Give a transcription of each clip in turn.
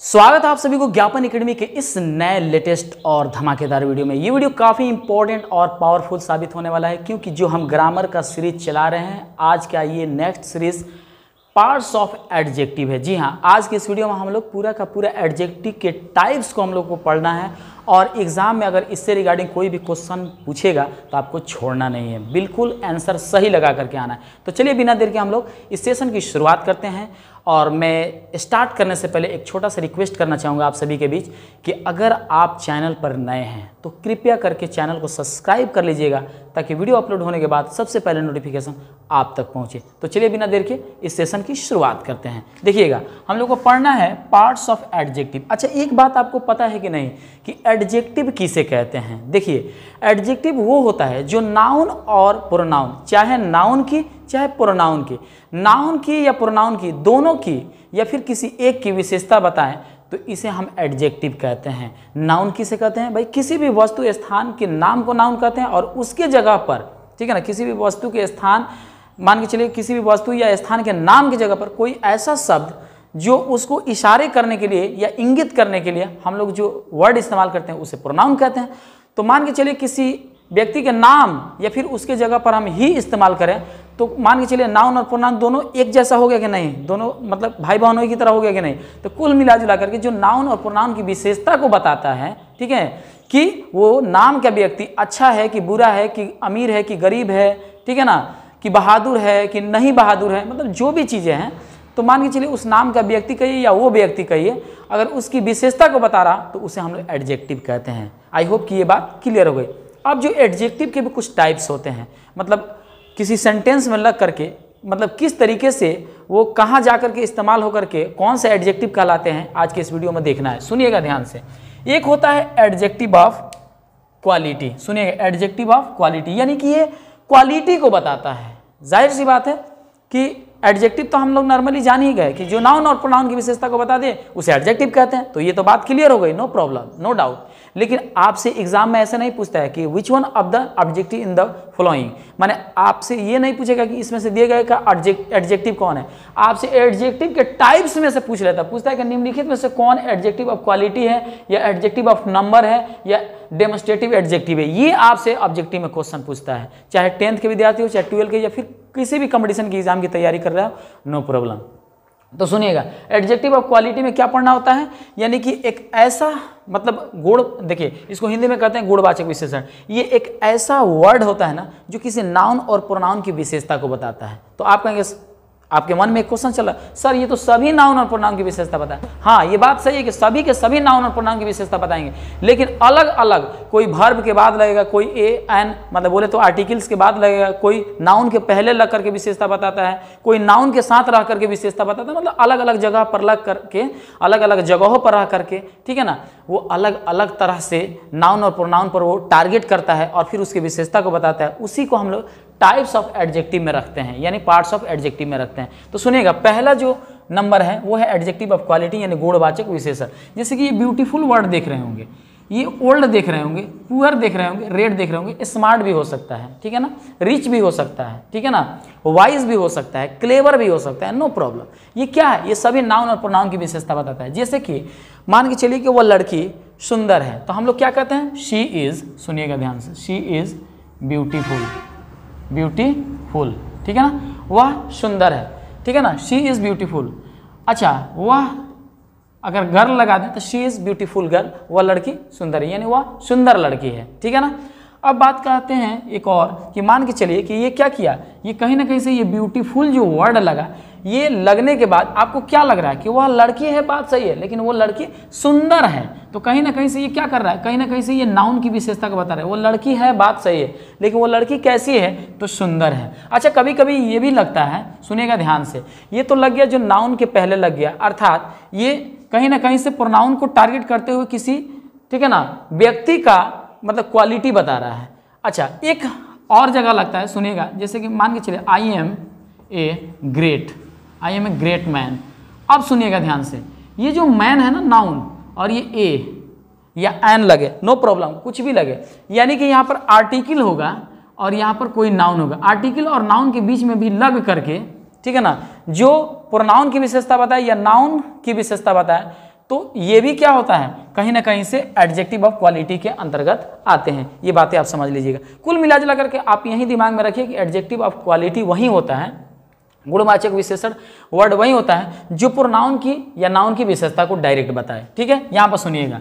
स्वागत है आप सभी को ज्ञापन एकेडमी के इस नए लेटेस्ट और धमाकेदार वीडियो में ये वीडियो काफ़ी इंपॉर्टेंट और पावरफुल साबित होने वाला है क्योंकि जो हम ग्रामर का सीरीज चला रहे हैं आज का ये next series parts of adjective है जी हाँ आज के इस वीडियो में हम लोग पूरा का पूरा एडजेक्टिव के टाइप्स को हम लोग को पढ़ना है और एग्ज़ाम में अगर इससे रिगार्डिंग कोई भी क्वेश्चन पूछेगा तो आपको छोड़ना नहीं है बिल्कुल आंसर सही लगा करके आना है तो चलिए बिना देर के हम लोग इस सेशन की शुरुआत करते हैं और मैं स्टार्ट करने से पहले एक छोटा सा रिक्वेस्ट करना चाहूँगा आप सभी के बीच कि अगर आप चैनल पर नए हैं तो कृपया करके चैनल को सब्सक्राइब कर लीजिएगा ताकि वीडियो अपलोड होने के बाद सबसे पहले नोटिफिकेशन आप तक पहुँचे तो चलिए बिना देर के इस सेशन की शुरुआत करते हैं देखिएगा हम लोग को पढ़ना है पार्ट्स ऑफ एडजेक्टिव अच्छा एक बात आपको पता है कि नहीं कि एडजेक्टिव किसे कहते हैं देखिए एडजेक्टिव वो होता है जो नाउन और प्रोनाउन चाहे नाउन की चाहे प्रोनाउन की नाउन की या प्रोनाउन की दोनों की या फिर किसी एक की विशेषता बताएं तो इसे हम एडजेक्टिव कहते हैं नाउन किसे कहते हैं भाई किसी भी वस्तु स्थान के नाम को नाउन कहते हैं और उसके जगह पर ठीक है ना किसी भी वस्तु के स्थान मान के चलिए किसी भी वस्तु या स्थान के नाम की जगह पर कोई ऐसा शब्द जो उसको इशारे करने के लिए या इंगित करने के लिए हम लोग जो वर्ड इस्तेमाल करते हैं उसे प्रोनाउन कहते हैं तो मान के चलिए किसी व्यक्ति के नाम या फिर उसके जगह पर हम ही इस्तेमाल करें तो मान के चलिए नाउन और प्रोनाउन दोनों एक जैसा हो गया कि नहीं दोनों मतलब भाई बहनों की तरह हो गया कि नहीं तो कुल मिला जुला करके जो नाउन और प्रोनाउन की विशेषता को बताता है ठीक है कि वो नाम का व्यक्ति अच्छा है कि बुरा है कि अमीर है कि गरीब है ठीक है ना कि बहादुर है कि नहीं बहादुर है मतलब जो भी चीज़ें हैं तो मान के चलिए उस नाम का व्यक्ति कहिए या वो व्यक्ति कहिए अगर उसकी विशेषता को बता रहा तो उसे हम लोग एडजेक्टिव कहते हैं आई होप कि ये बात क्लियर हो गई अब जो एडजेक्टिव के भी कुछ टाइप्स होते हैं मतलब किसी सेंटेंस में लग करके मतलब किस तरीके से वो कहाँ जा करके इस्तेमाल होकर के कौन से एडजेक्टिव कहलाते हैं आज के इस वीडियो में देखना है सुनिएगा ध्यान से एक होता है एडजेक्टिव ऑफ क्वालिटी सुनिएगा एडजेक्टिव ऑफ क्वालिटी यानी कि ये क्वालिटी को बताता है जाहिर सी बात है कि एडजेक्टिव तो हम लोग नॉर्मली जान ही गए कि जो नाउन और प्रोनाउन की विशेषता को बता दें उसे एडजेक्टिव कहते हैं तो ये तो बात क्लियर हो गई नो प्रॉब्लम नो डाउट लेकिन आपसे एग्जाम में ऐसा नहीं पूछता है कि which one of the objective in the following माने आपसे ये नहीं पूछेगा कि इसमें से दिए गए का एडजेक्टिव कौन है आपसे एडजेक्टिव के टाइप्स में से पूछ लेता पूछता है कि निम्नलिखित में से कौन एडजेक्टिव ऑफ क्वालिटी है या एडजेक्टिव ऑफ नंबर है या डेमोस्ट्रेटिव एडजेक्टिव है ये आपसे ऑब्जेक्टिव में क्वेश्चन पूछता है चाहे टेंथ के विद्यार्थी हो चाहे ट्वेल्थ के या फिर किसी भी कंपटीशन के एग्जाम की तैयारी कर रहा हो नो प्रॉब्लम तो सुनिएगा एडजेक्टिव ऑफ क्वालिटी में क्या पढ़ना होता है यानी कि एक ऐसा मतलब गुण देखिए इसको हिंदी में कहते हैं गुणवाचक विशेषण ये एक ऐसा वर्ड होता है ना जो किसी नाउन और प्रोनाउन की विशेषता को बताता है तो आप कहेंगे आपके मन में एक क्वेश्चन चला सर ये तो सभी नाउन और प्रोनाउन की विशेषता बताए हाँ ये बात सही है कि सभी के सभी नाउन और प्रोनाउन की विशेषता बताएंगे लेकिन अलग अलग कोई भर्व के बाद लगेगा कोई ए एन मतलब बोले तो आर्टिकल्स के बाद लगेगा कोई नाउन के पहले लग करके विशेषता बताता है कोई नाउन के साथ रह करके विशेषता बताता है मतलब अलग अलग जगह पर लग करके अलग अलग जगहों पर रह करके ठीक है ना वो अलग अलग तरह से नाउन और प्रोनाउन पर वो टारगेट करता है और फिर उसकी विशेषता को बताता है उसी को हम लोग टाइप्स ऑफ एडजेक्टिव में रखते हैं यानी पार्ट्स ऑफ एडजेक्टिव में रखते हैं तो सुनिएगा पहला जो नंबर है वो है एडजेक्टिव ऑफ क्वालिटी यानी गुणवाचक विशेषण जैसे कि ये ब्यूटीफुल वर्ड देख रहे होंगे ये ओल्ड देख रहे होंगे पुअर देख रहे होंगे रेड देख रहे होंगे स्मार्ट भी हो सकता है ठीक है ना रिच भी हो सकता है ठीक है ना वाइज भी हो सकता है क्लेवर भी हो सकता है नो प्रॉब्लम ये क्या है ये सभी नाउन और प्रोनाउन की विशेषता बताता है जैसे कि मान के चलिए कि वह लड़की सुंदर है तो हम लोग क्या कहते हैं शी इज़ सुनिएगा ध्यान से शी इज़ ब्यूटीफुल ब्यूटीफुल ठीक है ना वह सुंदर है ठीक है ना शी इज़ ब्यूटीफुल अच्छा वह अगर गर्ल लगा दें तो शी इज़ ब्यूटीफुल गर्ल वह लड़की सुंदर है यानी वह सुंदर लड़की है ठीक है ना अब बात करते हैं एक और कि मान के चलिए कि ये क्या किया ये कहीं ना कहीं से ये ब्यूटीफुल जो वर्ड लगा ये लगने के बाद आपको क्या लग रहा है कि वह लड़की है बात सही है लेकिन वो लड़की सुंदर है तो कहीं ना कहीं से ये क्या कर रहा है कहीं ना कहीं से ये नाउन की विशेषता को बता रहा है वो लड़की है बात सही है लेकिन वो लड़की कैसी है तो सुंदर है अच्छा कभी कभी ये भी लगता है सुनेगा ध्यान से ये तो लग गया जो नाउन के पहले लग गया अर्थात ये कहीं ना कहीं से प्रोनाउन को टारगेट करते हुए किसी ठीक है ना व्यक्ति का मतलब क्वालिटी बता रहा है अच्छा एक और जगह लगता है सुनेगा जैसे कि मान के चले I am a great I am a great man अब सुनिएगा ध्यान से ये जो मैन है ना नाउन और ये ए या एन लगे नो no प्रॉब्लम कुछ भी लगे यानी कि यहाँ पर आर्टिकल होगा और यहाँ पर कोई नाउन होगा आर्टिकल और नाउन के बीच में भी लग करके ठीक है ना जो प्रोनाउन की विशेषता बताए या नाउन की विशेषता बताए तो ये भी क्या होता है कहीं ना कहीं से एडजेक्टिव ऑफ क्वालिटी के अंतर्गत आते हैं ये बातें आप समझ लीजिएगा कुल मिला जुला करके आप यही दिमाग में रखिए कि एडजेक्टिव ऑफ क्वालिटी वही होता है गुणवाचक विशेषण वर्ड वही होता है जो प्रोनाउन की या नाउन की विशेषता को डायरेक्ट बताए ठीक है यहाँ पर सुनिएगा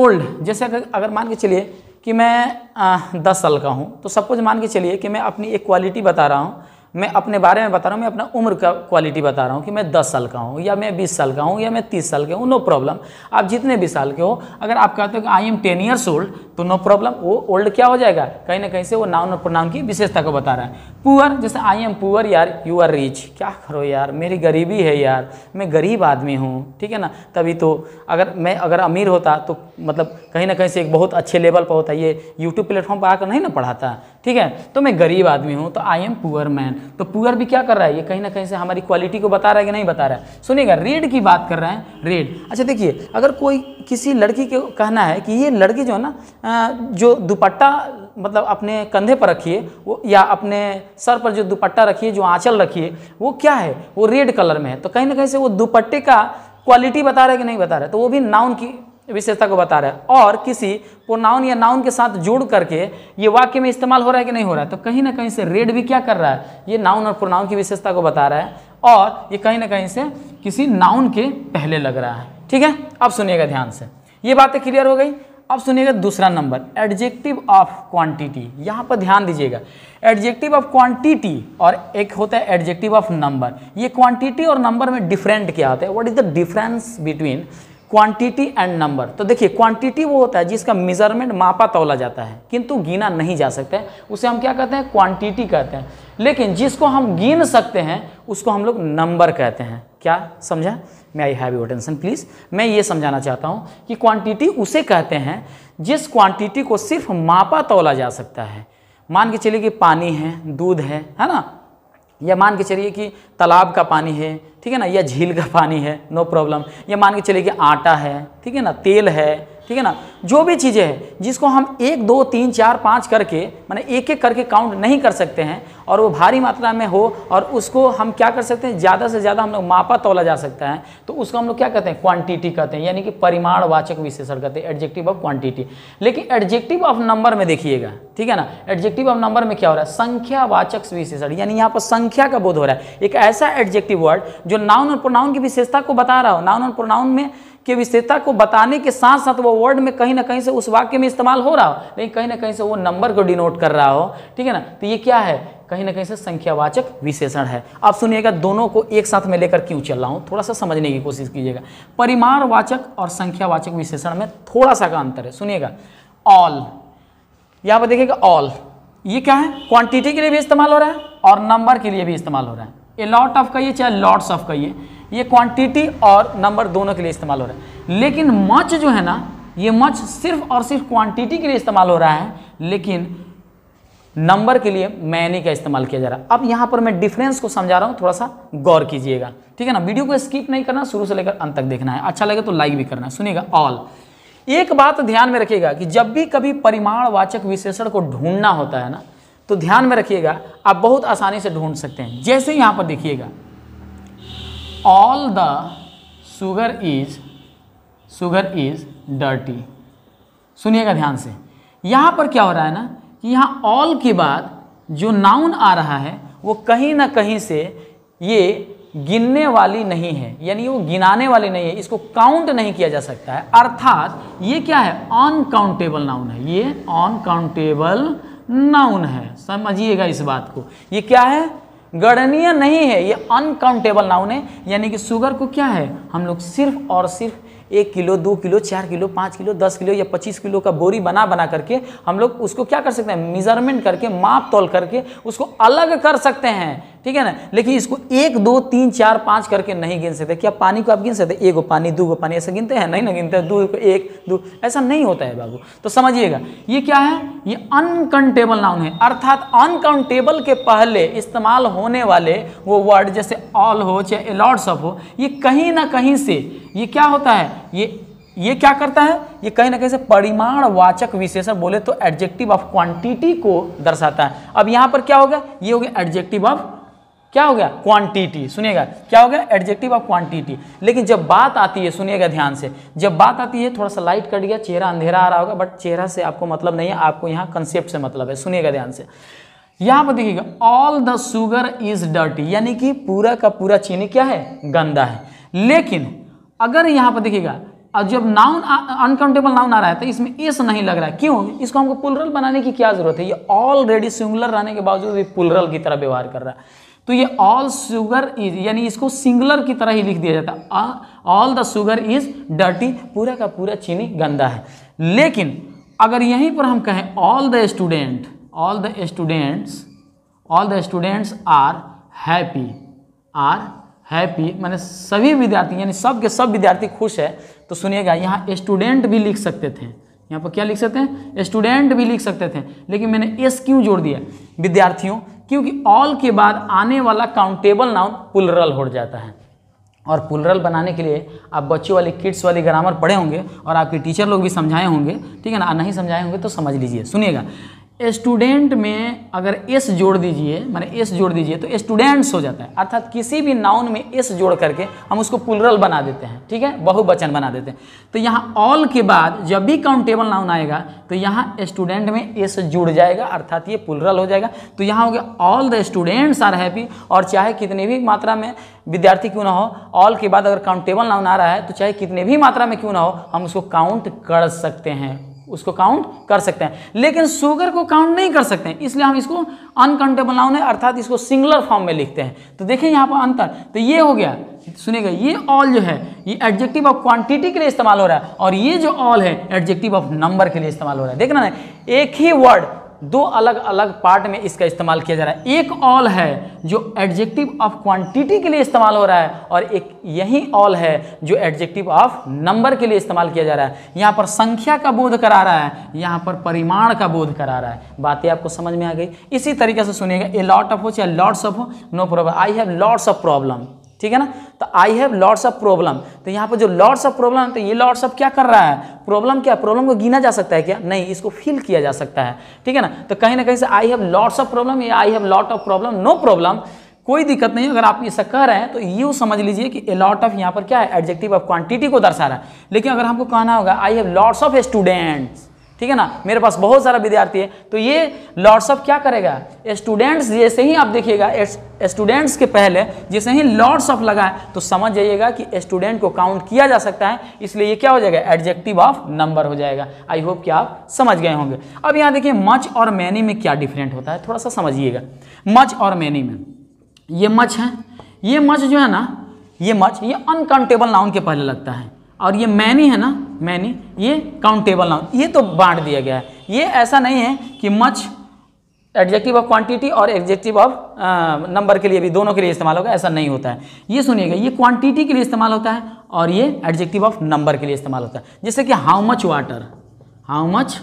ओल्ड जैसे अगर, अगर मान के चलिए कि मैं आ, दस साल का हूँ तो सपोज मान के चलिए कि मैं अपनी एक क्वालिटी बता रहा हूँ मैं अपने बारे में बता रहा हूँ मैं अपना उम्र का क्वालिटी बता रहा हूँ कि मैं 10 साल का हूँ या मैं 20 साल का हूँ या मैं 30 साल के हूँ नो प्रॉब्लम आप जितने भी साल के हो अगर आप कहते हो कि I am ten years old तो नो प्रॉब्लम वो ओल्ड क्या हो जाएगा कहीं ना कहीं से वो नाउन और प्रणाम की विशेषता को बता रहा है पुअर जैसे आई एम पुअर यार यू आर रिच क्या करो यार मेरी गरीबी है यार मैं गरीब आदमी हूँ ठीक है ना तभी तो अगर मैं अगर अमीर होता तो मतलब कहीं ना कहीं से एक बहुत अच्छे लेवल पर होता ये यूट्यूब प्लेटफॉर्म पर आकर नहीं ना पढ़ाता ठीक है तो मैं गरीब आदमी हूँ तो आई एम पुअर मैन तो पुअर भी क्या कर रहा है ये कहीं ना कहीं से हमारी क्वालिटी को बता रहा है कि नहीं बता रहा है सुनिएगा रेड की बात कर रहे हैं रेड अच्छा देखिए अगर कोई किसी लड़की को कहना है कि ये लड़की जो है ना जो दुपट्टा मतलब अपने कंधे पर रखिए वो या अपने सर पर जो दुपट्टा रखिए जो आँचल रखिए वो क्या है वो रेड कलर में है तो कहीं ना कहीं से वो दुपट्टे का क्वालिटी बता रहा है कि नहीं बता रहा है तो वो भी नाउन की विशेषता को बता रहा है और किसी प्रोनाउन या नाउन के साथ जोड़ करके ये वाक्य में इस्तेमाल हो रहा है कि नहीं हो रहा है तो कहीं ना कहीं से रेड भी क्या कर रहा है ये नाउन और प्रोनाउन की विशेषता को बता रहा है और ये कहीं ना कहीं से किसी नाउन के पहले लग रहा है ठीक है अब सुनिएगा ध्यान से ये बातें क्लियर हो गई अब सुनिएगा दूसरा नंबर एडजेक्टिव ऑफ क्वांटिटी यहाँ पर ध्यान दीजिएगा एडजेक्टिव ऑफ क्वांटिटी और एक होता है एडजेक्टिव ऑफ नंबर ये क्वांटिटी और नंबर में डिफरेंट क्या होता है what is the difference between quantity and number तो देखिए क्वांटिटी वो होता है जिसका मेजरमेंट मापा तोला जाता है किंतु गिना नहीं जा सकता है उसे हम क्या कहते हैं क्वांटिटी कहते हैं लेकिन जिसको हम गिन सकते हैं उसको हम लोग नंबर कहते हैं क्या समझा मैं I have your tension please मैं ये समझाना चाहता हूँ कि क्वांटिटी उसे कहते हैं जिस क्वांटिटी को सिर्फ मापा तोला जा सकता है मान के चलिए कि पानी है दूध है है ना या मान के चलिए कि तालाब का पानी है ठीक है ना या झील का पानी है नो प्रॉब्लम या मान के चलिए कि आटा है ठीक है ना तेल है ठीक है ना जो भी चीज़ें हैं जिसको हम एक दो तीन चार पाँच करके मैंने एक एक करके काउंट नहीं कर सकते हैं और वो भारी मात्रा में हो और उसको हम क्या कर सकते हैं ज़्यादा से ज़्यादा हम लोग मापा तोला जा सकता है तो उसको हम लोग क्या कहते हैं क्वांटिटी कहते हैं यानी कि परिमाणवाचक विशेषण कहते हैं एडजेक्टिव ऑफ क्वांटिटी लेकिन एडजेक्टिव ऑफ नंबर में देखिएगा ठीक है ना एडजेक्टिव ऑफ नंबर में क्या हो रहा है संख्यावाचक विशेषण यानी यहाँ पर संख्या का बोध हो रहा है एक ऐसा एडजेक्टिव वर्ड जो नाउन और प्रोनाउन की विशेषता को बता रहा हो नाउन और प्रोनाउन में के विशेषता को बताने के साथ साथ वो वर्ड में कहीं ना कहीं से उस वाक्य में इस्तेमाल हो रहा हो लेकिन कहीं ना कहीं से वो नंबर को डिनोट कर रहा हो ठीक है ना तो ये क्या है कहीं ना कहीं से संख्यावाचक विशेषण है आप सुनिएगा दोनों को एक साथ में लेकर क्यों चल रहा हूँ थोड़ा सा समझने की कोशिश कीजिएगा परिमाणवाचक और संख्यावाचक विशेषण में थोड़ा सा का अंतर है सुनिएगा ऑल यहाँ पर देखिएगा ऑल ये क्या है क्वांटिटी के लिए भी इस्तेमाल हो रहा है और नंबर के लिए भी इस्तेमाल हो रहा है ए लॉट ऑफ कहिए चाहे लॉट्स ऑफ कहिए ये क्वांटिटी और नंबर दोनों के लिए इस्तेमाल हो रहा है लेकिन मच जो है ना ये मच सिर्फ और सिर्फ क्वांटिटी के लिए इस्तेमाल हो रहा है लेकिन नंबर के लिए मैनी का इस्तेमाल किया जा रहा है अब यहाँ पर मैं डिफरेंस को समझा रहा हूँ थोड़ा सा गौर कीजिएगा ठीक है ना वीडियो को स्किप नहीं करना शुरू से लेकर अंत तक देखना है अच्छा लगे तो लाइक भी करना है सुनिएगा ऑल एक बात ध्यान में रखिएगा कि जब भी कभी परिमाण वाचक विशेषण को ढूंढना होता है ना तो ध्यान में रखिएगा आप बहुत आसानी से ढूंढ सकते हैं जैसे यहाँ पर देखिएगा all the sugar is sugar is dirty सुनिएगा ध्यान से यहाँ पर क्या हो रहा है ना कि यहाँ ऑल के बाद जो नाउन आ रहा है वो कहीं ना कहीं से ये गिनने वाली नहीं है यानी वो गिनाने वाली नहीं है इसको काउंट नहीं किया जा सकता है अर्थात ये क्या है अनकाउंटेबल नाउन है ये अनकाउंटेबल नाउन है समझिएगा इस बात को ये क्या है गणनीय नहीं है ये अनकाउंटेबल नाउन है यानी कि शुगर को क्या है हम लोग सिर्फ और सिर्फ एक किलो दो किलो चार किलो पाँच किलो दस किलो या पच्चीस किलो का बोरी बना बना करके हम लोग उसको क्या कर सकते हैं मेजरमेंट करके माप तोल करके उसको अलग कर सकते हैं ठीक है ना लेकिन इसको एक दो तीन चार पाँच करके नहीं गिन सकते क्या पानी को आप गिन सकते गो पानी दो गो पानी ऐसा गिनते हैं नहीं ना गिनते हैं दो एक दो ऐसा नहीं होता है बाबू तो समझिएगा ये क्या है ये अनकाउंटेबल नाउन है अर्थात अनकाउंटेबल के पहले इस्तेमाल होने वाले वो वर्ड जैसे ऑल हो चाहे अलॉट्स ऑफ हो ये कहीं ना कहीं से ये क्या होता है ये ये क्या करता है ये कहीं ना कहीं से परिमाण वाचक विशेषण बोले तो एडजेक्टिव ऑफ क्वांटिटी को दर्शाता है अब यहाँ पर क्या होगा ये हो गया एडजेक्टिव ऑफ क्या हो गया क्वांटिटी सुनिएगा क्या हो गया एडजेक्टिव ऑफ क्वांटिटी लेकिन जब बात आती है सुनिएगा ध्यान से जब बात आती है थोड़ा सा लाइट कट गया चेहरा अंधेरा आ रहा होगा बट चेहरा से आपको मतलब नहीं है आपको यहाँ कंसेप्ट से मतलब है सुनिएगा ध्यान से यहाँ पर देखिएगा all the sugar is dirty यानी कि पूरा का पूरा चीनी क्या है गंदा है लेकिन अगर यहाँ पर देखिएगा और जब नाउन अनकाउंटेबल नाउन आ रहा है तो इसमें एस नहीं लग रहा है क्यों इसको हमको पुलरल बनाने की क्या जरूरत है ये ऑलरेडी सिंगुलर रहने के बावजूद भी पुलरल की तरह व्यवहार कर रहा है तो ये ऑल शुगर इज यानी इसको सिंगलर की तरह ही लिख दिया जाता है all the sugar is dirty पूरा का पूरा चीनी गंदा है लेकिन अगर यहीं पर हम कहें all the student all the students all the students are happy are happy मैंने सभी विद्यार्थी यानी सब के सब विद्यार्थी खुश है तो सुनिएगा यहाँ स्टूडेंट भी लिख सकते थे यहाँ पर क्या लिख सकते हैं स्टूडेंट भी लिख सकते थे लेकिन मैंने एस क्यों जोड़ दिया विद्यार्थियों क्योंकि ऑल के बाद आने वाला काउंटेबल नाउन पुलरल हो जाता है और पुलरल बनाने के लिए आप बच्चों वाली किड्स वाली ग्रामर पढ़े होंगे और आपके टीचर लोग भी समझाए होंगे ठीक है ना नहीं समझाए होंगे तो समझ लीजिए सुनिएगा स्टूडेंट में अगर एस जोड़ दीजिए माने एस जोड़ दीजिए तो स्टूडेंट्स हो जाता है अर्थात किसी भी नाउन में एस जोड़ करके हम उसको पुलरल बना देते हैं ठीक है बहुवचन बना देते हैं तो यहाँ ऑल के बाद जब भी काउंटेबल नाउन आएगा तो यहाँ स्टूडेंट में एस जुड़ जाएगा अर्थात ये पुलरल हो जाएगा तो यहाँ हो गया all the students are happy और चाहे कितने भी मात्रा में विद्यार्थी क्यों ना हो ऑल के बाद अगर काउंटेबल नाउन आ रहा है तो चाहे कितने भी मात्रा में क्यों ना हो हम उसको काउंट कर सकते हैं उसको काउंट कर सकते हैं लेकिन शुगर को काउंट नहीं कर सकते हैं इसलिए हम इसको अनकाउंटेबल नाउन है अर्थात इसको सिंगुलर फॉर्म में लिखते हैं तो देखें यहाँ पर अंतर तो ये हो गया सुनिएगा ये ऑल जो है ये एडजेक्टिव ऑफ क्वांटिटी के लिए इस्तेमाल हो रहा है और ये जो ऑल है एडजेक्टिव ऑफ नंबर के लिए इस्तेमाल हो रहा है देखना ना एक ही वर्ड दो अलग अलग पार्ट में इसका इस्तेमाल किया जा रहा है एक ऑल है जो एडजेक्टिव ऑफ क्वांटिटी के लिए इस्तेमाल हो रहा है और एक यही ऑल है जो एडजेक्टिव ऑफ नंबर के लिए इस्तेमाल किया जा रहा है यहाँ पर संख्या का बोध करा रहा है यहाँ पर परिमाण का बोध करा रहा है बातें आपको समझ में आ गई इसी तरीके से सुनिएगा ए लॉट ऑफ हो चाहे लॉट्स ऑफ हो no problem I have lots of problem ठीक है ना तो I have lots of problem तो यहाँ पर जो लॉर्ड्स ऑफ प्रॉब्लम तो ये लॉर्ड्स ऑफ क्या कर रहा है प्रॉब्लम क्या प्रॉब्लम को गिना जा सकता है क्या नहीं इसको फील किया जा सकता है ठीक है ना तो कहीं ना कहीं से I have lots of problem या I have lot of problem no problem कोई दिक्कत नहीं अगर आप ऐसा कह रहे हैं तो यू समझ लीजिए कि ए लॉट ऑफ यहाँ पर क्या है एडजेक्टिव ऑफ क्वांटिटी को दर्शा रहा है लेकिन अगर हमको कहना होगा I have lots of students ठीक है ना मेरे पास बहुत सारा विद्यार्थी है तो ये लॉर्ड्स ऑफ क्या करेगा स्टूडेंट्स जैसे ही आप देखिएगा स्टूडेंट्स के पहले जैसे ही लॉर्ड्स ऑफ लगाए तो समझ जाइएगा कि स्टूडेंट को काउंट किया जा सकता है इसलिए ये क्या हो जाएगा एडजेक्टिव ऑफ नंबर हो जाएगा आई होप कि आप समझ गए होंगे अब यहाँ देखिए मच और मैनी में क्या डिफरेंट होता है थोड़ा सा समझिएगा मच और मैनी में ये मच है ये मच जो है ना ये मच ये अनकाउंटेबल नाउन के पहले लगता है और ये मैनी है ना मैनी ये काउंटेबल नाउन ये तो बांट दिया गया है ये ऐसा नहीं है कि मच एडजेक्टिव ऑफ क्वांटिटी और एडजेक्टिव ऑफ नंबर के लिए भी दोनों के लिए इस्तेमाल होगा ऐसा नहीं होता है ये सुनिएगा ये क्वांटिटी के लिए इस्तेमाल होता है और ये एडजेक्टिव ऑफ नंबर के लिए इस्तेमाल होता है जैसे कि how much water how much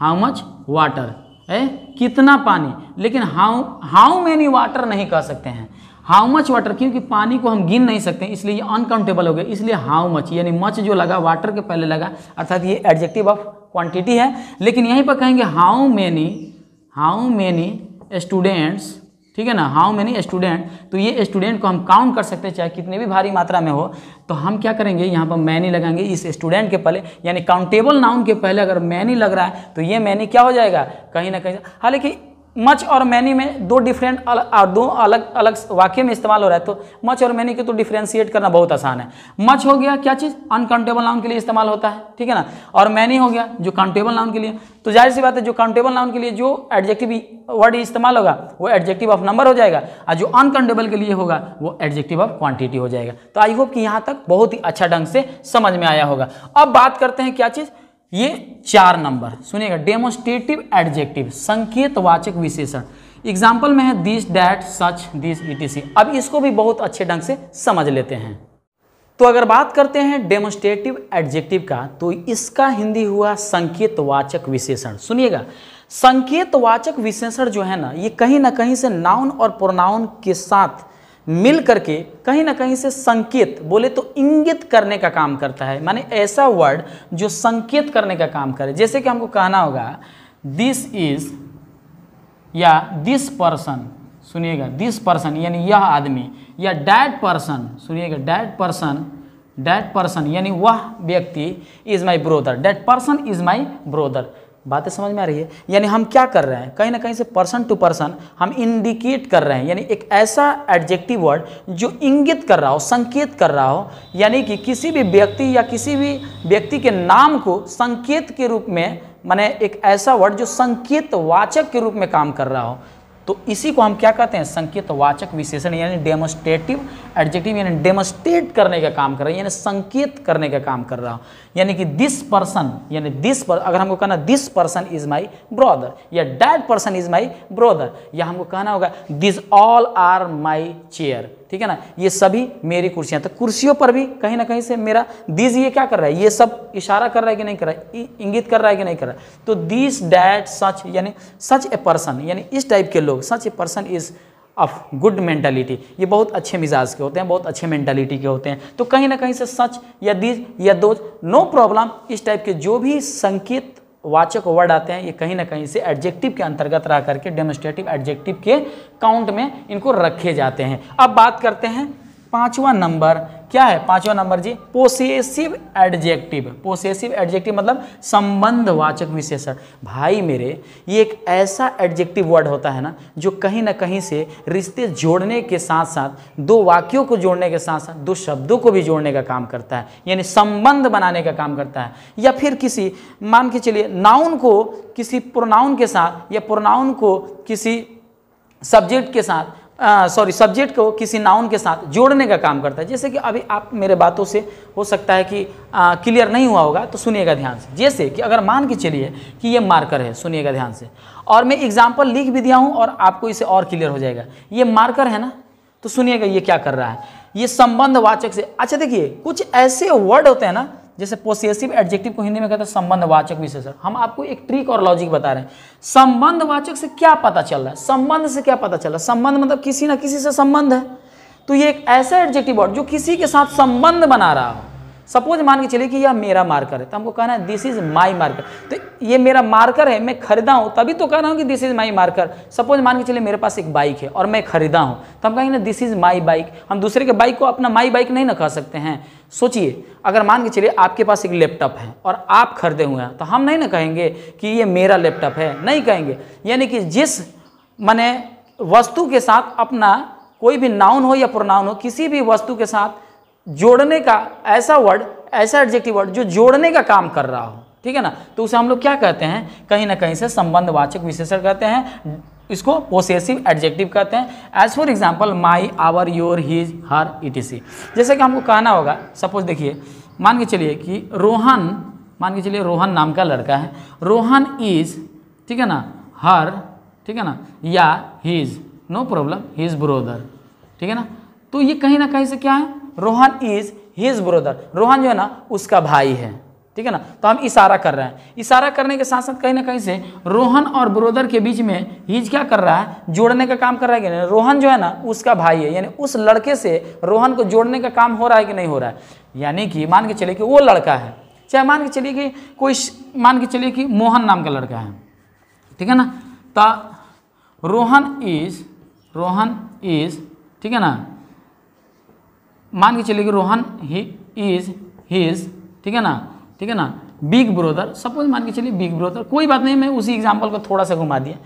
how much water है कितना पानी लेकिन हाउ हाउ मैनी वाटर नहीं कह सकते हैं हाउ मच वाटर क्योंकि पानी को हम गिन नहीं सकते इसलिए ये अनकाउंटेबल हो गया इसलिए हाउ मच यानी मच जो लगा वाटर के पहले लगा अर्थात ये एडजेक्टिव ऑफ क्वांटिटी है लेकिन यहीं पर कहेंगे how many how many students ठीक है ना हाउ मैनी स्टूडेंट तो ये स्टूडेंट को हम काउंट कर सकते हैं चाहे कितने भी भारी मात्रा में हो तो हम क्या करेंगे यहाँ पर मैनी लगाएंगे इस स्टूडेंट के पहले यानी काउंटेबल नाउन के पहले अगर मैनी लग रहा है तो ये मैनी क्या हो जाएगा कहीं ना कहीं हालांकि मच और मैनी में दो डिफरेंट दो अलग अलग वाक्य में इस्तेमाल हो रहा है तो मच और मैनी के तो डिफ्रेंशिएट करना बहुत आसान है मच हो गया क्या चीज़ अनकाउंटेबल नाउन के लिए इस्तेमाल होता है ठीक है ना और मैनी हो गया जो काउंटेबल नाउन के लिए तो जाहिर सी बात है जो काउंटेबल नाउन के लिए जो एडजेक्टिव वर्ड इस्तेमाल होगा वो एडजेक्टिव ऑफ नंबर हो जाएगा और जो अनकाउंटेबल के लिए होगा वो एडजेक्टिव ऑफ क्वांटिटी हो जाएगा तो आई होप कि यहाँ तक बहुत ही अच्छा ढंग से समझ में आया होगा अब बात करते हैं क्या चीज़ ये चार नंबर सुनिएगा डेमोस्ट्रेटिव एडजेक्टिव संकेतवाचक विशेषण एग्जाम्पल में है this that such this etc अब इसको भी बहुत अच्छे ढंग से समझ लेते हैं तो अगर बात करते हैं डेमोस्ट्रेटिव एडजेक्टिव का तो इसका हिंदी हुआ संकेतवाचक विशेषण सुनिएगा संकेतवाचक विशेषण जो है ना ये कहीं ना कहीं से नाउन और प्रोनाउन के साथ मिल करके कहीं ना कहीं से संकेत बोले तो इंगित करने का काम करता है माने ऐसा वर्ड जो संकेत करने का काम करे जैसे कि हमको कहना होगा दिस इज या दिस पर्सन सुनिएगा दिस पर्सन यानी यह आदमी या डैट पर्सन सुनिएगा डैट पर्सन डैट पर्सन यानी वह व्यक्ति is my brother that person is my brother बातें समझ में आ रही है यानी हम क्या कर रहे हैं कहीं ना कहीं से पर्सन टू पर्सन हम इंडिकेट कर रहे हैं यानी एक ऐसा एडजेक्टिव वर्ड जो इंगित कर रहा हो संकेत कर रहा हो यानी कि किसी भी व्यक्ति या किसी भी व्यक्ति के नाम को संकेत के रूप में माने एक ऐसा वर्ड जो संकेत वाचक के रूप में काम कर रहा हो तो इसी को हम क्या कहते हैं संकेत वाचक विशेषण यानी डेमोस्ट्रेटिव एडजेक्टिव यानी डेमोस्ट्रेट करने का काम कर रहा है यानी संकेत करने का काम कर रहा हो यानी कि दिस पर्सन यानी दिस पर अगर हमको कहना this person is my brother या that person is my brother या हमको कहना होगा this all are my chair ठीक है ना ये सभी मेरी कुर्सियां तो कुर्सियों पर भी कहीं ना कहीं से मेरा दिस ये क्या कर रहा है ये सब इशारा कर रहा है कि नहीं कर रहा है इंगित कर रहा है कि नहीं कर रहा है तो दिस डैट सच यानी सच ए पर्सन यानी इस टाइप के लोग such a person is of good mentality ये बहुत अच्छे मिजाज के होते हैं बहुत अच्छे मेंटालिटी के होते हैं तो कहीं ना कहीं से सच या दीज या दोज नो प्रॉब्लम इस टाइप के जो भी संकेत वाचक वर्ड आते हैं ये कहीं ना कहीं से एडजेक्टिव के अंतर्गत रह करके डेमोस्ट्रेटिव एडजेक्टिव के काउंट में इनको रखे जाते हैं अब बात करते हैं पाँचवा नंबर क्या है पांचवा नंबर जी पोसेसिव एडजेक्टिव पोसेसिव एडजेक्टिव मतलब संबंधवाचक विशेषण भाई मेरे ये एक ऐसा एडजेक्टिव वर्ड होता है ना जो कहीं ना कहीं से रिश्ते जोड़ने के साथ साथ दो वाक्यों को जोड़ने के साथ साथ दो शब्दों को भी जोड़ने का काम करता है यानी संबंध बनाने का काम करता है या फिर किसी मान के चलिए नाउन को किसी प्रोनाउन के साथ या प्रोनाउन को किसी सब्जेक्ट के साथ सॉरी सब्जेक्ट को किसी नाउन के साथ जोड़ने का काम करता है जैसे कि अभी आप मेरे बातों से हो सकता है कि क्लियर नहीं हुआ होगा तो सुनिएगा ध्यान से जैसे कि अगर मान के चलिए कि ये मार्कर है सुनिएगा ध्यान से और मैं एग्जाम्पल लिख भी दिया हूँ और आपको इसे और क्लियर हो जाएगा ये मार्कर है ना तो सुनिएगा ये क्या कर रहा है ये संबंधवाचक से अच्छा देखिए कुछ ऐसे वर्ड होते हैं ना जैसे पोसेसिव एडजेक्टिव को हिंदी में कहते हैं संबंधवाचक विशेषण हम आपको एक ट्रिक और लॉजिक बता रहे हैं संबंधवाचक से क्या पता चल रहा है संबंध से क्या पता चल रहा है संबंध मतलब किसी ना किसी से संबंध है तो ये एक ऐसा एडजेक्टिव वर्ड जो किसी के साथ संबंध बना रहा हो सपोज मान के चलिए कि यह मेरा मार्कर है तो हमको कहना है दिस इज माई मार्कर तो ये मेरा मार्कर है मैं खरीदा हूँ तभी तो कह रहा हूँ कि this is my marker suppose मान के चले मेरे पास एक बाइक है और मैं खरीदा हूँ तो हम कहेंगे ना दिस इज माई बाइक हम दूसरे के बाइक को अपना माई बाइक नहीं ना कह सकते हैं सोचिए अगर मान के चलिए आपके पास एक लैपटॉप है और आप खरीदे हुए हैं तो हम नहीं ना कहेंगे कि ये मेरा लैपटॉप है नहीं कहेंगे यानी कि जिस माने वस्तु के साथ अपना कोई भी नाउन हो या प्रोनाउन हो किसी भी वस्तु के साथ जोड़ने का ऐसा वर्ड ऐसा एडजेक्टिव वर्ड जो जोड़ने का काम कर रहा हो ठीक है ना तो उसे हम लोग क्या कहते हैं कहीं ना कहीं से संबंधवाचक विशेषण कहते हैं इसको पोसेसिव एडजेक्टिव कहते हैं as for example my our your his her it जैसे कि हमको कहना होगा सपोज देखिए मान के चलिए कि रोहन मान के चलिए रोहन नाम का लड़का है रोहन इज ठीक है ना हर ठीक है ना या his no problem his brother ठीक है ना तो ये कहीं ना कहीं से क्या है Rohan is his brother Rohan जो है ना उसका भाई है ठीक है ना तो हम इशारा कर रहे हैं इशारा करने के साथ साथ कहीं ना कहीं से रोहन और ब्रोदर के बीच में हिज क्या कर रहा है जोड़ने का काम कर रहा है कि नहीं रोहन जो है ना उसका भाई है यानी उस लड़के से रोहन को जोड़ने का काम हो रहा है कि नहीं हो रहा है यानी कि मान के चलिए कि वो लड़का है चाहे मान के चलिए कि कोई मान के चलिए कि मोहन नाम का लड़का है ठीक है ना तो रोहन इज रोहन इज ठीक है ना मान के चलिए कि रोहन ही इज हीज ठीक है ना ठीक है ना बिग ब्रदर सपोज मान के चलिए बिग ब्रदर कोई बात नहीं मैं उसी एग्जाम्पल को थोड़ा सा घुमा दिया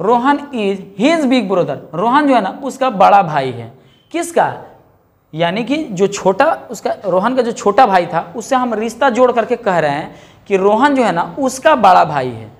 Rohan is his big brother Rohan जो है ना उसका बड़ा भाई है किसका यानी कि जो छोटा उसका रोहन का जो छोटा भाई था उससे हम रिश्ता जोड़ करके कह रहे हैं कि रोहन जो है ना उसका बड़ा भाई है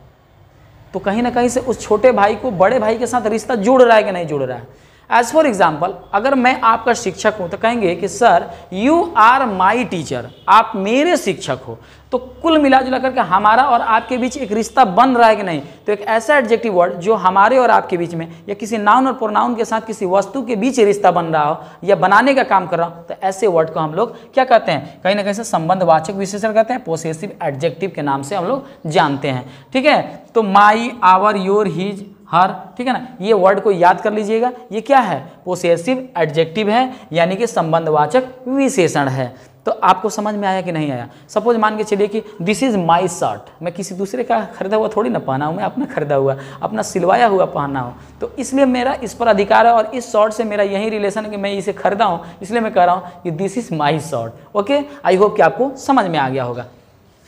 तो कहीं ना कहीं से उस छोटे भाई को बड़े भाई के साथ रिश्ता जुड़ रहा है कि नहीं जुड़ रहा है एज फॉर एग्जाम्पल अगर मैं आपका शिक्षक हूँ तो कहेंगे कि sir you are my teacher आप मेरे शिक्षक हो तो कुल मिला जुला करके हमारा और आपके बीच एक रिश्ता बन रहा है कि नहीं तो एक ऐसा एडजेक्टिव वर्ड जो हमारे और आपके बीच में या किसी नाउन और प्रोनाउन के साथ किसी वस्तु के बीच रिश्ता बन रहा हो या बनाने का काम कर रहा हो तो ऐसे वर्ड को हम लोग क्या कहते हैं कहीं ना कहीं से संबंधवाचक विशेषण कहते हैं पोसेसिव एडजेक्टिव के नाम से हम लोग जानते हैं ठीक है तो my our your his her ठीक है ना ये वर्ड को याद कर लीजिएगा ये क्या है पोसेसिव एडजेक्टिव है यानी कि संबंधवाचक विशेषण है तो आपको समझ में आया कि नहीं आया सपोज मान के चलिए कि दिस इज़ माई शर्ट मैं किसी दूसरे का खरीदा हुआ थोड़ी ना पहना हूँ मैं अपना खरीदा हुआ अपना सिलवाया हुआ पहना हूँ तो इसलिए मेरा इस पर अधिकार है और इस शॉर्ट से मेरा यही रिलेशन है कि मैं इसे खरीदा हूँ इसलिए मैं कह रहा हूँ कि this is my short okay I hope कि आपको समझ में आ गया होगा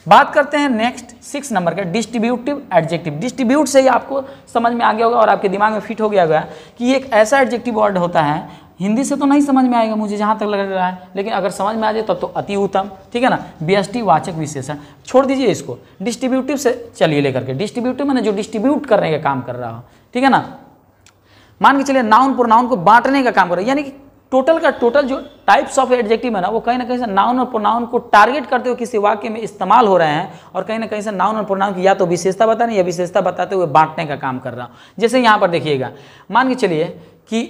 बात करते हैं नेक्स्ट सिक्स नंबर का डिस्ट्रीब्यूटिव एडजेक्टिव डिस्ट्रीब्यूट से ही आपको समझ में आ गया होगा और आपके दिमाग में फिट हो गया होगा कि एक ऐसा एडजेक्टिव वर्ड होता है हिंदी से तो नहीं समझ में आएगा मुझे जहाँ तक लग रहा है लेकिन अगर समझ में आ जाए तब तो, तो अति उत्तम ठीक है ना बी वाचक विशेषण छोड़ दीजिए इसको डिस्ट्रीब्यूटिव से चलिए लेकर के डिस्ट्रीब्यूटिव मैंने जो डिस्ट्रीब्यूट करने का काम कर रहा हो ठीक है ना मान के चलिए नाउन नाउन को बांटने का काम कर रहा है यानी कि टोटल का टोटल जो टाइप्स ऑफ एडजेक्टिव है ना वो कहीं ना कहीं से नाउन और प्रोनाउन को टारगेट करते हुए किसी वाक्य में इस्तेमाल हो रहे हैं और कहीं ना कहीं से नाउन और प्रोनाउन की या तो विशेषता बताने या विशेषता बताते हुए बांटने का काम कर रहा हूँ जैसे यहाँ पर देखिएगा मान के चलिए कि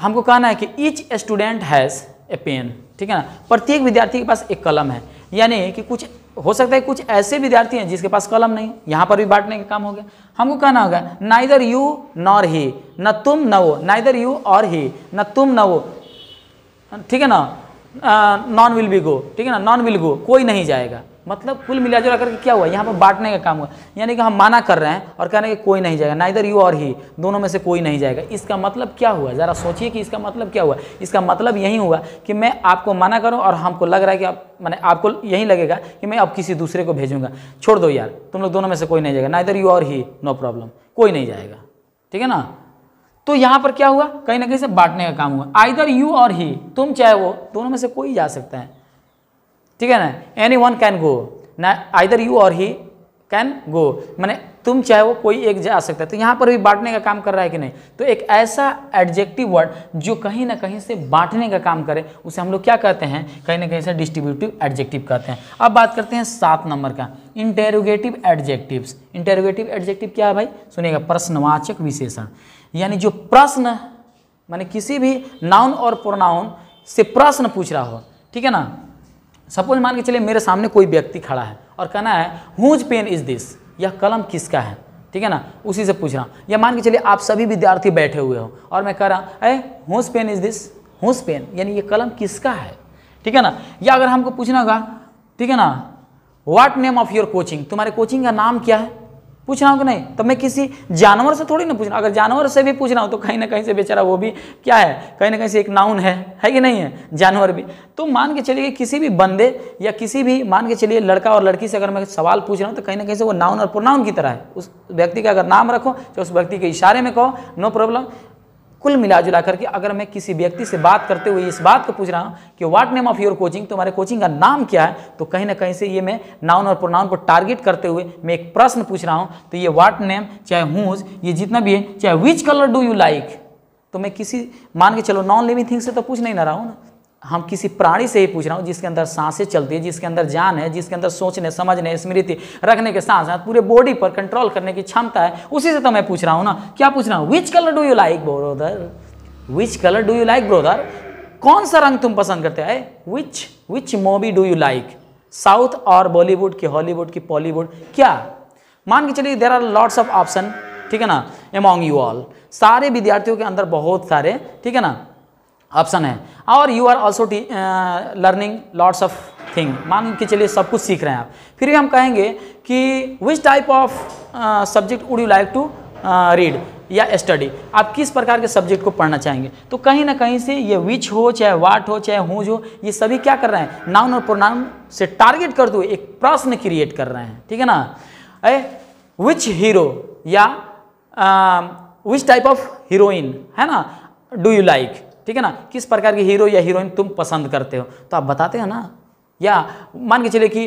हमको कहना है कि each student has a pen ठीक है ना प्रत्येक विद्यार्थी के पास एक कलम है यानी कि कुछ हो सकता है कुछ ऐसे विद्यार्थी हैं जिसके पास कलम नहीं यहाँ पर भी बांटने का काम हो गया हमको कहना होगा ना इधर यू नॉर ही न तुम न वो ना इधर यू और ही न तुम न वो ठीक है ना नॉन विल बी गो ठीक है ना नॉन विल गो कोई नहीं जाएगा मतलब कुल जुला करके क्या हुआ यहाँ पर बांटने का काम हुआ यानी कि हम माना कर रहे हैं और कहने के कोई नहीं जाएगा ना इधर यू और ही दोनों में से कोई नहीं जाएगा इसका मतलब क्या हुआ ज़रा सोचिए कि इसका मतलब क्या हुआ इसका मतलब यही हुआ कि मैं आपको माना करूँ और हमको लग रहा है कि आप मैंने आपको यही लगेगा कि मैं अब किसी दूसरे को भेजूंगा छोड़ दो यार तुम लोग दोनों में से कोई नहीं जाएगा ना इधर यू और ही नो प्रॉब्लम कोई नहीं जाएगा ठीक है ना तो यहाँ पर क्या हुआ कहीं ना कहीं से बांटने का काम हुआ आइधर यू और ही तुम चाहे वो दोनों में से कोई जा सकता है ठीक है ना एनी वन कैन गो ना आइदर यू और ही कैन गो मैंने तुम चाहे वो कोई एक जा सकता है तो यहाँ पर भी बांटने का काम कर रहा है कि नहीं तो एक ऐसा एडजेक्टिव वर्ड जो कहीं ना कहीं से बांटने का काम करे उसे हम लोग क्या कहते हैं कहीं ना कहीं से डिस्ट्रीब्यूटिव एडजेक्टिव कहते हैं अब बात करते हैं सात नंबर का इंटेरोगेटिव एडजेक्टिव्स इंटेरोगेटिव एडजेक्टिव क्या है भाई सुनिएगा प्रश्नवाचक विशेषण यानी जो प्रश्न मैंने किसी भी नाउन और प्रोनाउन से प्रश्न पूछ रहा हो ठीक है ना सपोज मान के चलिए मेरे सामने कोई व्यक्ति खड़ा है और कहना है हुज पेन इज दिस यह कलम किसका है ठीक है ना उसी से पूछ रहा हूँ या मान के चलिए आप सभी विद्यार्थी बैठे हुए हो और मैं कह रहा हूँ अरे whose pen is this whose pen यानी ये कलम किसका है ठीक है ना या अगर हमको पूछना होगा ठीक है ना what name of your coaching तुम्हारे कोचिंग का नाम क्या है पूछ रहा हूँ कि नहीं तो मैं किसी जानवर से थोड़ी ना पूछ रहा हूँ अगर जानवर से भी पूछ रहा हूँ तो कहीं ना कहीं से बेचारा वो भी क्या है कहीं ना कहीं से एक नाउन है है कि नहीं है जानवर भी तो मान के चलिए कि किसी भी बंदे या किसी भी मान के चलिए लड़का और लड़की से अगर मैं सवाल पूछ रहा हूँ तो कहीं ना कहीं से वो नाउन और प्रोनाउन की तरह है उस व्यक्ति का अगर नाम रखो चाहे उस व्यक्ति के इशारे में कहो नो प्रॉब्लम कुल मिला जुला करके अगर मैं किसी व्यक्ति से बात करते हुए इस बात को पूछ रहा हूँ कि what name of your coaching तुम्हारे कोचिंग का नाम क्या है तो कहीं ना कहीं से ये मैं नाउन और प्रोनाउन को टारगेट करते हुए मैं एक प्रश्न पूछ रहा हूँ तो ये व्हाट नेम चाहे हुज ये जितना भी है चाहे which colour do you like तो मैं किसी मान के चलो नॉन लिविंग थिंग से तो पूछ नहीं ना रहा हूँ ना हम किसी प्राणी से ही पूछ रहा हूँ जिसके अंदर सांसें चलती है जिसके अंदर जान है जिसके अंदर सोचने समझने स्मृति रखने के साथ साथ पूरे बॉडी पर कंट्रोल करने की क्षमता है उसी से तो मैं पूछ रहा हूँ ना क्या पूछ रहा हूँ which colour do you like brother which colour do you like brother कौन सा रंग तुम पसंद करते हैं which which movie do you like south और बॉलीवुड की हॉलीवुड की पॉलीवुड क्या मान के चलिए there are lots of option ठीक है ना एमोंग यू ऑल सारे विद्यार्थियों के अंदर बहुत सारे ठीक है ना ऑप्शन है और you are also learning lots of thing मान के चलिए सब कुछ सीख रहे हैं आप फिर भी हम कहेंगे कि which type of subject would you like to read या स्टडी आप किस प्रकार के सब्जेक्ट को पढ़ना चाहेंगे तो कहीं ना कहीं से ये विच हो चाहे वाट हो चाहे हूज हो ये सभी क्या कर रहे हैं नाउन और प्रोनाउन से टारगेट कर दो एक प्रश्न क्रिएट कर रहे हैं ठीक है ना ए विच हीरो या विच टाइप ऑफ हीरोइन है ना डू यू लाइक ठीक है ना किस प्रकार के हीरो या हीरोइन तुम पसंद करते हो तो आप बताते हो ना या मान के चलिए कि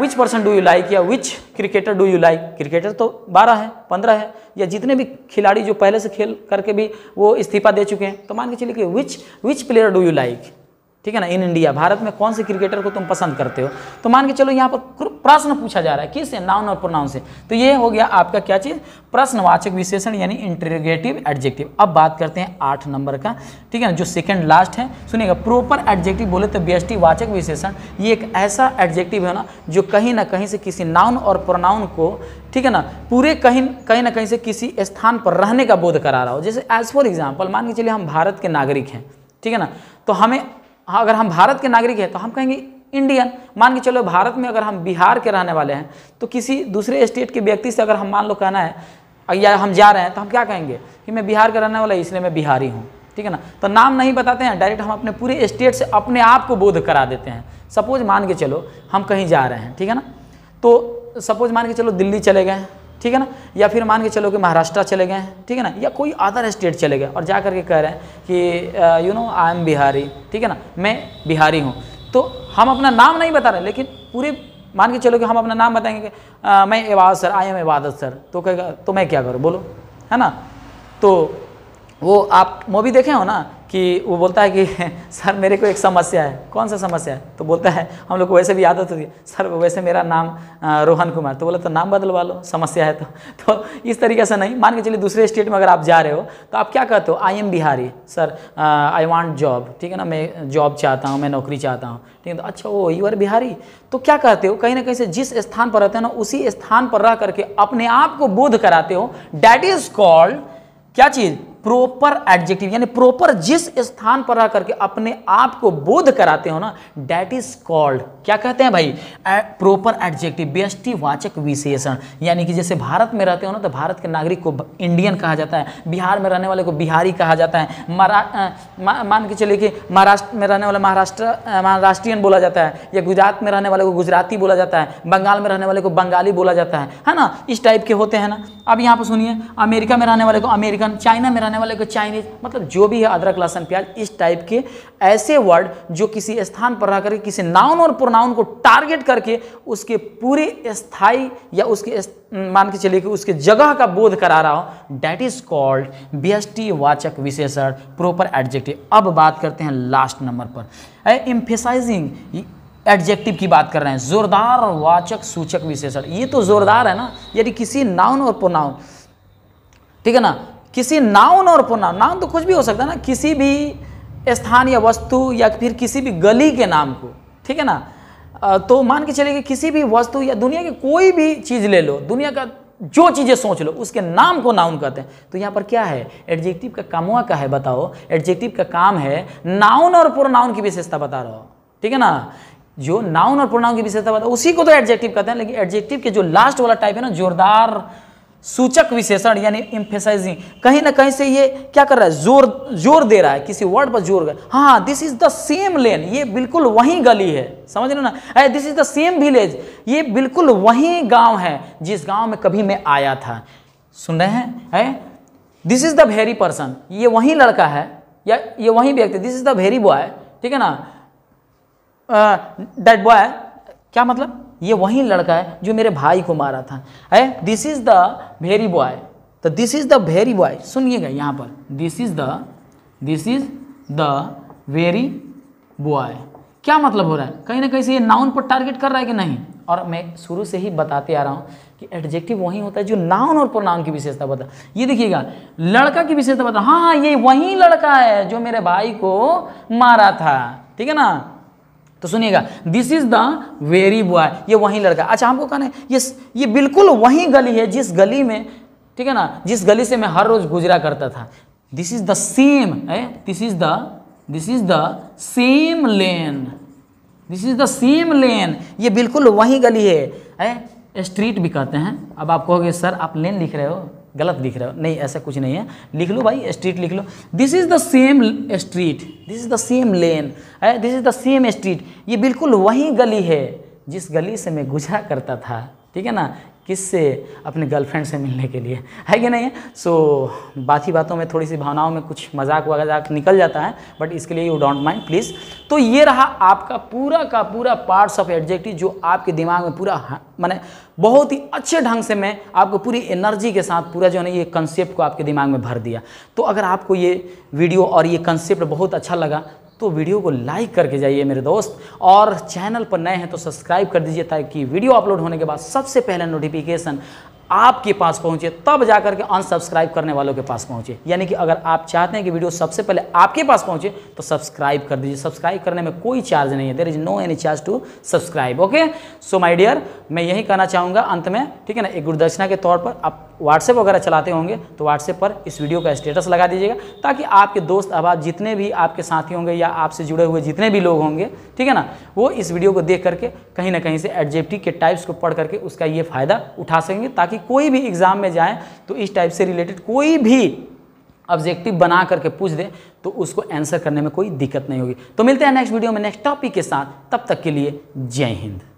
which person do you like या which cricketer do you like cricketer तो बारह है पंद्रह है या जितने भी खिलाड़ी जो पहले से खेल करके भी वो इस्तीफा दे चुके हैं तो मान के चलिए कि which which player do you like ठीक है ना इन इंडिया भारत में कौन से क्रिकेटर को तुम पसंद करते हो तो मान के चलो यहाँ पर प्रश्न पूछा जा रहा है किससे नाउन और प्रोनाउन से तो ये हो गया आपका क्या चीज़ प्रश्नवाचक विशेषण यानी इंटरगेटिव एडजेक्टिव अब बात करते हैं आठ नंबर का ठीक है ना जो सेकंड लास्ट है सुनिएगा प्रोपर एडजेक्टिव बोले तो बी वाचक विशेषण ये एक ऐसा एडजेक्टिव है ना जो कहीं ना कहीं से किसी नाउन और प्रोनाउन को ठीक है ना पूरे कहीं कहीं ना कहीं से किसी स्थान पर रहने का बोध करा रहा हो जैसे एज फॉर एग्जाम्पल मान के चलिए हम भारत के नागरिक हैं ठीक है ना तो हमें हाँ अगर हम भारत के नागरिक हैं तो हम कहेंगे इंडियन मान के चलो भारत में अगर हम बिहार के रहने वाले हैं तो किसी दूसरे स्टेट के व्यक्ति से अगर हम मान लो कहना है या हम जा रहे हैं तो हम क्या कहेंगे कि मैं बिहार का रहने वाला इसलिए मैं बिहारी हूँ ठीक है ना तो नाम नहीं बताते हैं डायरेक्ट हम अपने पूरे स्टेट से अपने आप को बोध करा देते हैं सपोज मान के चलो हम कहीं जा रहे हैं ठीक है ना तो सपोज मान के चलो दिल्ली चले गए ठीक है ना या फिर मान के चलो कि महाराष्ट्र चले गए ठीक है ना या कोई अदर स्टेट चले गए और जा करके कह रहे हैं कि you know I am Bihari ठीक है ना मैं बिहारी हूँ तो हम अपना नाम नहीं बता रहे लेकिन पूरे मान के चलो कि हम अपना नाम बताएंगे कि मैं Ibadat sir I am Ibadat sir तो कहेगा तो मैं क्या करूँ बोलो है ना तो वो आप मूवी देखे हो ना कि वो बोलता है कि सर मेरे को एक समस्या है कौन सा समस्या है तो बोलता है हम लोग को वैसे भी आदत होती है सर वैसे मेरा नाम रोहन कुमार तो बोला तो नाम बदलवा लो समस्या है तो तो इस तरीके से नहीं मान के चलिए दूसरे स्टेट में अगर आप जा रहे हो तो आप क्या कहते हो I am Bihari sir I want job ठीक है ना मैं जॉब चाहता हूँ मैं नौकरी चाहता हूँ ठीक है तो अच्छा वो यू आर बिहारी तो क्या कहते हो कहीं ना कहीं से जिस स्थान पर रहते हो ना उसी स्थान पर रह करके अपने आप को बोध कराते हो डैट इज कॉल्ड क्या चीज़ प्रॉपर एडजेक्टिव यानी प्रॉपर जिस स्थान पर रह करके अपने आप को बोध कराते हो ना डैट इज कॉल्ड क्या कहते हैं भाई प्रॉपर एडजेक्टिव बेस्टी वाचक विशेषण यानी कि जैसे भारत में रहते हो ना तो भारत के नागरिक को इंडियन कहा जाता है बिहार में रहने वाले को बिहारी कहा जाता है मान के चलिए कि महाराष्ट्र में रहने वाले महाराष्ट्र महाराष्ट्रियन बोला जाता है या गुजरात में रहने वाले को गुजराती बोला जाता है बंगाल में रहने वाले को बंगाली बोला जाता है है ना इस टाइप के होते हैं ना अब यहाँ पर सुनिए अमेरिका में रहने वाले को अमेरिकन चाइना में रहने खाने वाले को चाइनीज मतलब जो भी है अदरक लहसन प्याज इस टाइप के ऐसे वर्ड जो किसी स्थान पर रह करके किसी नाउन और प्रोनाउन को टारगेट करके उसके पूरे स्थाई या उसके मान के चलिए कि उसके जगह का बोध करा रहा हो डैट इज कॉल्ड बेस्टी वाचक विशेषण प्रॉपर एडजेक्टिव अब बात करते हैं लास्ट नंबर पर एम्फेसाइजिंग एडजेक्टिव की बात कर रहे हैं जोरदार वाचक सूचक विशेषण ये तो जोरदार है ना यदि किसी नाउन और प्रोनाउन ठीक है ना किसी नाउन और पुनः नाउन तो कुछ भी हो सकता है ना किसी भी स्थान या वस्तु या फिर किसी भी गली के नाम को ठीक है ना तो मान के चलिए कि किसी भी वस्तु या दुनिया की कोई भी चीज़ ले लो दुनिया का जो चीज़ें सोच लो उसके नाम को नाउन कहते हैं तो यहाँ पर क्या है एडजेक्टिव का कामुआ का है बताओ एडजेक्टिव का काम है नाउन और प्रोनाउन की विशेषता बता रहा हो ठीक है ना जो नाउन और प्रोनाउन की विशेषता बताओ उसी को तो एडजेक्टिव कहते हैं लेकिन एडजेक्टिव के जो लास्ट वाला टाइप है ना जोरदार सूचक विशेषण यानी इम्फेसाइजिंग कहीं ना कहीं से ये क्या कर रहा है जोर जोर दे रहा है किसी वर्ड पर जोर हाँ this is the same lane ये बिल्कुल वही गली है समझ रहे ना this is the same village ये बिल्कुल वही गांव है जिस गांव में कभी मैं आया था सुन रहे हैं है this is the very person ये वही लड़का है या ये वही व्यक्ति this is the very boy ठीक है ना डेट बॉय क्या मतलब ये वही लड़का है जो मेरे भाई को मारा था है this is the very boy तो this is the very boy सुनिएगा यहाँ पर this is the this is the very boy क्या मतलब हो रहा है कहीं ना कहीं से ये नाउन पर टारगेट कर रहा है कि नहीं और मैं शुरू से ही बताते आ रहा हूँ कि एडजेक्टिव वही होता है जो नाउन और प्रोनाउन की विशेषता बता ये देखिएगा लड़का की विशेषता बता हाँ हाँ ये वही लड़का है जो मेरे भाई को मारा था ठीक है ना तो सुनिएगा this is the very boy ये वही लड़का अच्छा हमको कहना है ये ये बिल्कुल वही गली है जिस गली में ठीक है ना जिस गली से मैं हर रोज गुजरा करता था दिस इज द सेम है this is the this is the same lane this is the same lane ये बिल्कुल वही गली है ए, eh? स्ट्रीट भी कहते हैं अब आप कहोगे सर आप लेन लिख रहे हो गलत लिख रहे हो नहीं ऐसा कुछ नहीं है लिख लो भाई स्ट्रीट लिख लो this is the same street this is the same lane this is the same street ये बिल्कुल वही गली है जिस गली से मैं गुजरा करता था ठीक है ना किससे अपने गर्लफ्रेंड से मिलने के लिए है कि नहीं है सो so, बात ही बातों में थोड़ी सी भावनाओं में कुछ मजाक वगैरह निकल जाता है बट इसके लिए यू डोंट माइंड प्लीज़ तो ये रहा आपका पूरा का पूरा पार्ट्स ऑफ एडजेक्टिव जो आपके दिमाग में पूरा मैंने बहुत ही अच्छे ढंग से मैं आपको पूरी एनर्जी के साथ पूरा जो है ना ये कंसेप्ट को आपके दिमाग में भर दिया तो अगर आपको ये वीडियो और ये कंसेप्ट बहुत अच्छा लगा तो वीडियो को लाइक करके जाइए मेरे दोस्त और चैनल पर नए हैं तो सब्सक्राइब कर दीजिए ताकि वीडियो अपलोड होने के बाद सबसे पहले नोटिफिकेशन आपके पास पहुंचे तब जाकर के अनसब्सक्राइब करने वालों के पास पहुंचे यानी कि अगर आप चाहते हैं कि वीडियो सबसे पहले आपके पास पहुंचे तो सब्सक्राइब कर दीजिए सब्सक्राइब करने में कोई चार्ज नहीं है there is no any charge to subscribe okay so my dear मैं यही कहना चाहूंगा अंत में ठीक है ना एक गुरुदर्शना के तौर पर आप व्हाट्सएप वगैरह चलाते होंगे तो व्हाट्सएप पर इस वीडियो का स्टेटस लगा दीजिएगा ताकि आपके दोस्त अहबाब जितने भी आपके साथी होंगे या आपसे जुड़े हुए जितने भी लोग होंगे ठीक है ना वो इस वीडियो को देख करके कहीं ना कहीं से एडजेप्टिव के टाइप्स को पढ़ करके उसका ये फ़ायदा उठा सकेंगे ताकि कोई भी एग्ज़ाम में जाएँ तो इस टाइप से रिलेटेड कोई भी ऑब्जेक्टिव बना करके पूछ दें तो उसको आंसर करने में कोई दिक्कत नहीं होगी तो मिलते हैं नेक्स्ट वीडियो में नेक्स्ट टॉपिक के साथ तब तक के लिए जय हिंद